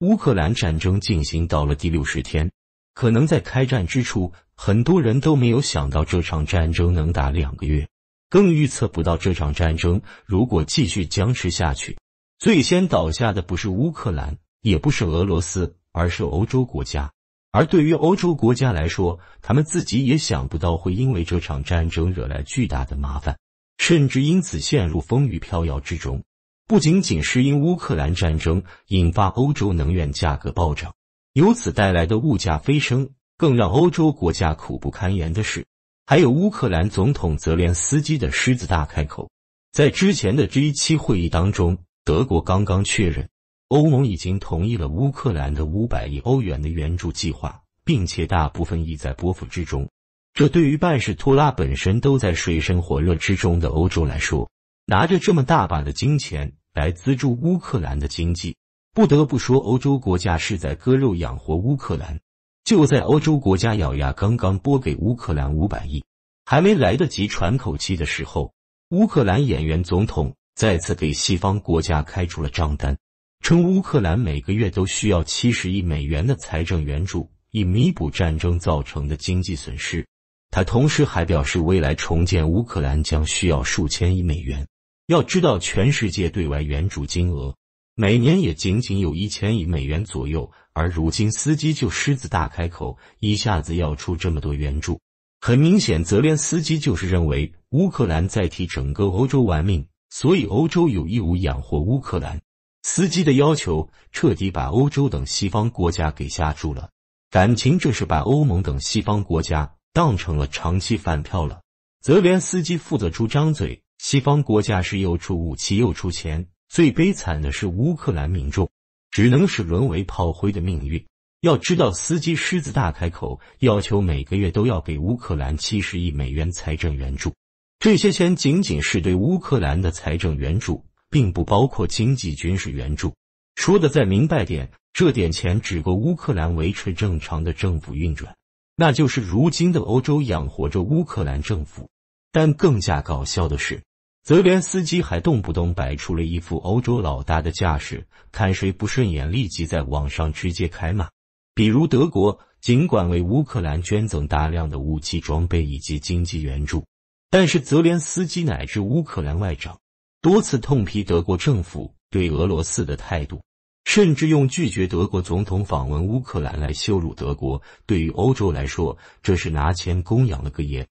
乌克兰战争进行到了第六十天，可能在开战之初，很多人都没有想到这场战争能打两个月，更预测不到这场战争如果继续僵持下去，最先倒下的不是乌克兰，也不是俄罗斯，而是欧洲国家。而对于欧洲国家来说，他们自己也想不到会因为这场战争惹来巨大的麻烦，甚至因此陷入风雨飘摇之中。不仅仅是因乌克兰战争引发欧洲能源价格暴涨，由此带来的物价飞升，更让欧洲国家苦不堪言的是，还有乌克兰总统泽连斯基的狮子大开口。在之前的 G 七会议当中，德国刚刚确认，欧盟已经同意了乌克兰的五百亿欧元的援助计划，并且大部分已在拨付之中。这对于办事拖拉本身都在水深火热之中的欧洲来说，拿着这么大把的金钱。来资助乌克兰的经济，不得不说，欧洲国家是在割肉养活乌克兰。就在欧洲国家咬牙刚刚拨给乌克兰五百亿，还没来得及喘口气的时候，乌克兰演员总统再次给西方国家开出了账单，称乌克兰每个月都需要七十亿美元的财政援助，以弥补战争造成的经济损失。他同时还表示，未来重建乌克兰将需要数千亿美元。要知道，全世界对外援助金额每年也仅仅有一千亿美元左右，而如今司机就狮子大开口，一下子要出这么多援助。很明显，泽连斯基就是认为乌克兰在替整个欧洲玩命，所以欧洲有义务养活乌克兰。司机的要求彻底把欧洲等西方国家给吓住了，感情这是把欧盟等西方国家当成了长期饭票了。泽连斯基负责出张嘴。西方国家是又出武器又出钱，最悲惨的是乌克兰民众，只能是沦为炮灰的命运。要知道，司机狮子大开口，要求每个月都要给乌克兰七十亿美元财政援助，这些钱仅仅是对乌克兰的财政援助，并不包括经济军事援助。说的再明白点，这点钱只够乌克兰维持正常的政府运转，那就是如今的欧洲养活着乌克兰政府。但更加搞笑的是，泽连斯基还动不动摆出了一副欧洲老大的架势，看谁不顺眼，立即在网上直接开骂。比如德国，尽管为乌克兰捐赠大量的武器装备以及经济援助，但是泽连斯基乃至乌克兰外长多次痛批德国政府对俄罗斯的态度，甚至用拒绝德国总统访问乌克兰来羞辱德国。对于欧洲来说，这是拿钱供养了个爷。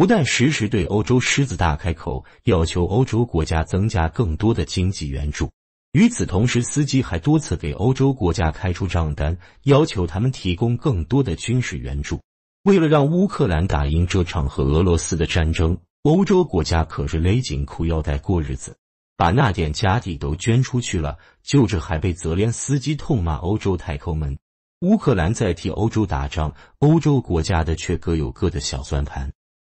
不但时时对欧洲狮子大开口，要求欧洲国家增加更多的经济援助，与此同时，斯基还多次给欧洲国家开出账单，要求他们提供更多的军事援助。为了让乌克兰打赢这场和俄罗斯的战争，欧洲国家可是勒紧裤腰带过日子，把那点家底都捐出去了，就这还被泽连斯基痛骂欧洲太抠门。乌克兰在替欧洲打仗，欧洲国家的却各有各的小算盘。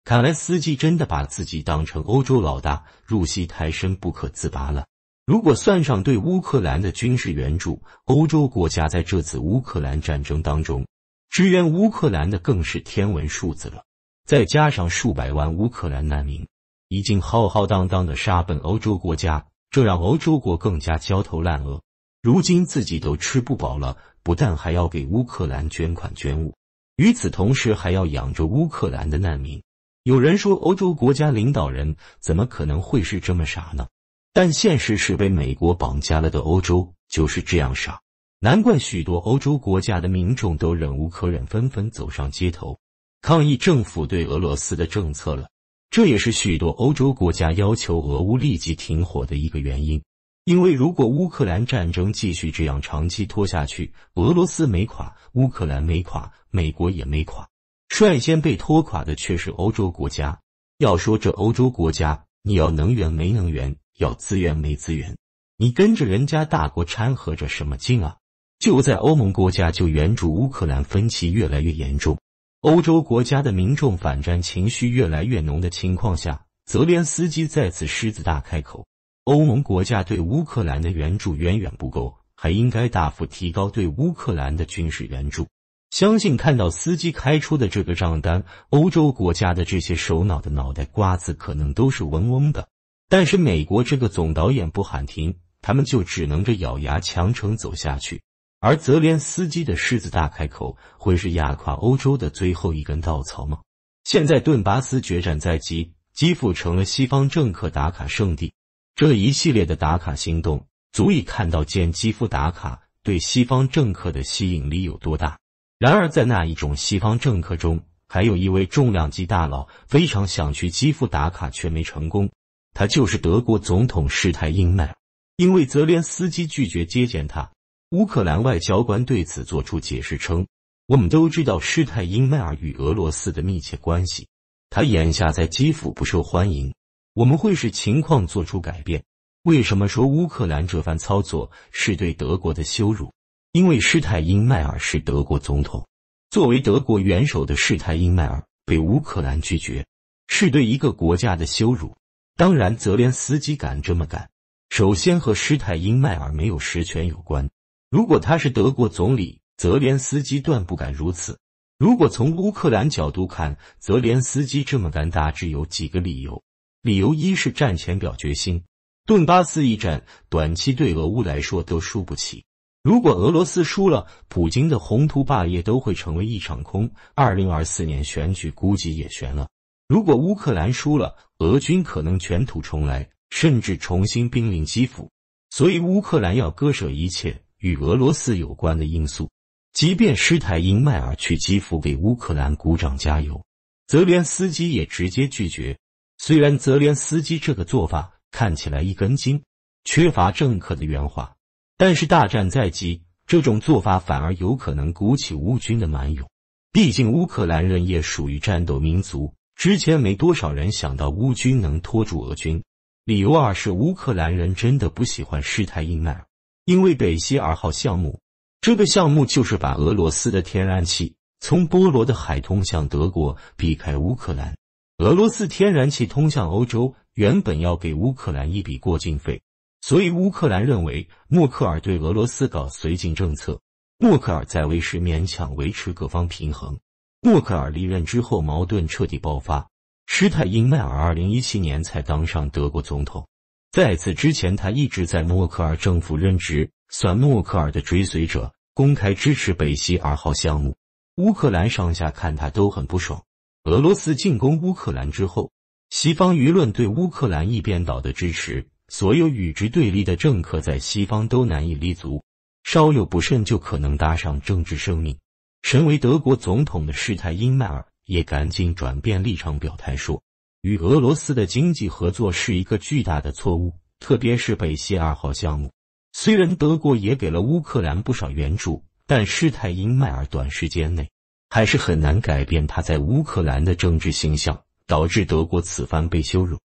看来，司机真的把自己当成欧洲老大，入戏太深，不可自拔了。如果算上对乌克兰的军事援助，欧洲国家在这次乌克兰战争当中支援乌克兰的更是天文数字了。再加上数百万乌克兰难民已经浩浩荡荡的杀奔欧洲国家，这让欧洲国更加焦头烂额。如今自己都吃不饱了，不但还要给乌克兰捐款捐物，与此同时还要养着乌克兰的难民。有人说，欧洲国家领导人怎么可能会是这么傻呢？但现实是被美国绑架了的欧洲就是这样傻，难怪许多欧洲国家的民众都忍无可忍，纷纷走上街头抗议政府对俄罗斯的政策了。这也是许多欧洲国家要求俄乌立即停火的一个原因，因为如果乌克兰战争继续这样长期拖下去，俄罗斯没垮，乌克兰没垮，美国也没垮。率先被拖垮的却是欧洲国家。要说这欧洲国家，你要能源没能源，要资源没资源，你跟着人家大国掺和着什么劲啊？就在欧盟国家就援助乌克兰分歧越来越严重，欧洲国家的民众反战情绪越来越浓的情况下，泽连斯基再次狮子大开口：欧盟国家对乌克兰的援助远远不够，还应该大幅提高对乌克兰的军事援助。相信看到司机开出的这个账单，欧洲国家的这些首脑的脑袋瓜子可能都是嗡嗡的。但是美国这个总导演不喊停，他们就只能这咬牙强撑走下去。而泽连斯基的狮子大开口，会是压垮欧洲的最后一根稻草吗？现在顿巴斯决战在即，基辅成了西方政客打卡圣地。这一系列的打卡行动，足以看到见基辅打卡对西方政客的吸引力有多大。然而，在那一种西方政客中，还有一位重量级大佬非常想去基辅打卡，却没成功。他就是德国总统施泰因迈尔。因为泽连斯基拒绝接见他，乌克兰外交官对此作出解释称：“我们都知道施泰因迈尔与俄罗斯的密切关系，他眼下在基辅不受欢迎。我们会使情况做出改变。”为什么说乌克兰这番操作是对德国的羞辱？因为施泰因迈尔是德国总统，作为德国元首的施泰因迈尔被乌克兰拒绝，是对一个国家的羞辱。当然，泽连斯基敢这么干，首先和施泰因迈尔没有实权有关。如果他是德国总理，泽连斯基断不敢如此。如果从乌克兰角度看，泽连斯基这么干大致有几个理由：理由一是战前表决心，顿巴斯一战短期对俄乌来说都输不起。如果俄罗斯输了，普京的宏图霸业都会成为一场空，2024年选举估计也悬了。如果乌克兰输了，俄军可能卷土重来，甚至重新兵临基辅。所以乌克兰要割舍一切与俄罗斯有关的因素。即便施泰因迈尔去基辅给乌克兰鼓掌加油，泽连斯基也直接拒绝。虽然泽连斯基这个做法看起来一根筋，缺乏政客的圆滑。但是大战在即，这种做法反而有可能鼓起乌军的蛮勇。毕竟乌克兰人也属于战斗民族。之前没多少人想到乌军能拖住俄军。理由二是乌克兰人真的不喜欢事态阴霾，因为北溪二号项目，这个项目就是把俄罗斯的天然气从波罗的海通向德国，避开乌克兰。俄罗斯天然气通向欧洲，原本要给乌克兰一笔过境费。所以，乌克兰认为默克尔对俄罗斯搞绥靖政策。默克尔在位时勉强维持各方平衡。默克尔离任之后，矛盾彻底爆发。施泰因迈尔二零一七年才当上德国总统，在此之前，他一直在默克尔政府任职，算默克尔的追随者，公开支持北溪二号项目。乌克兰上下看他都很不爽。俄罗斯进攻乌克兰之后，西方舆论对乌克兰一边倒的支持。所有与之对立的政客在西方都难以立足，稍有不慎就可能搭上政治生命。身为德国总统的施泰因迈尔也赶紧转变立场表态说，与俄罗斯的经济合作是一个巨大的错误，特别是北溪二号项目。虽然德国也给了乌克兰不少援助，但施泰因迈尔短时间内还是很难改变他在乌克兰的政治形象，导致德国此番被羞辱。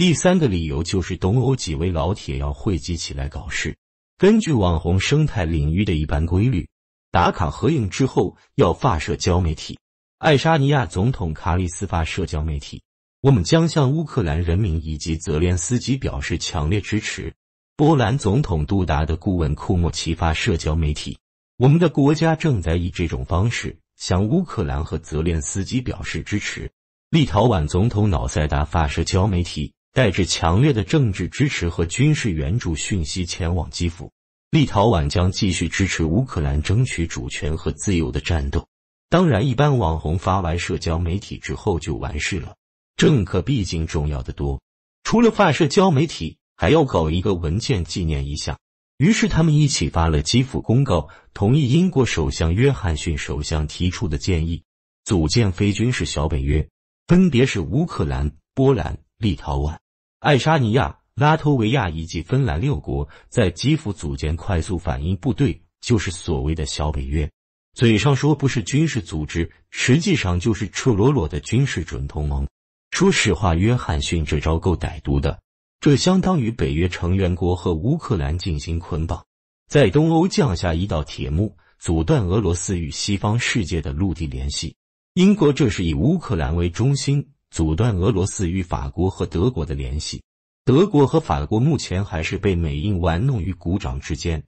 第三个理由就是，东欧几位老铁要汇集起来搞事。根据网红生态领域的一般规律，打卡合影之后要发社交媒体。爱沙尼亚总统卡里斯发社交媒体：“我们将向乌克兰人民以及泽连斯基表示强烈支持。”波兰总统杜达的顾问库莫奇发社交媒体：“我们的国家正在以这种方式向乌克兰和泽连斯基表示支持。”立陶宛总统瑙塞达发社交媒体。带着强烈的政治支持和军事援助讯息前往基辅，立陶宛将继续支持乌克兰争取主权和自由的战斗。当然，一般网红发完社交媒体之后就完事了，政客毕竟重要的多。除了发社交媒体，还要搞一个文件纪念一下。于是他们一起发了基辅公告，同意英国首相约翰逊首相提出的建议，组建非军事小北约，分别是乌克兰、波兰。立陶宛、爱沙尼亚、拉脱维亚以及芬兰六国在基辅组建快速反应部队，就是所谓的小北约。嘴上说不是军事组织，实际上就是赤裸裸的军事准同盟。说实话，约翰逊这招够歹毒的，这相当于北约成员国和乌克兰进行捆绑，在东欧降下一道铁幕，阻断俄罗斯与西方世界的陆地联系。英国这是以乌克兰为中心。阻断俄罗斯与法国和德国的联系，德国和法国目前还是被美英玩弄于股掌之间。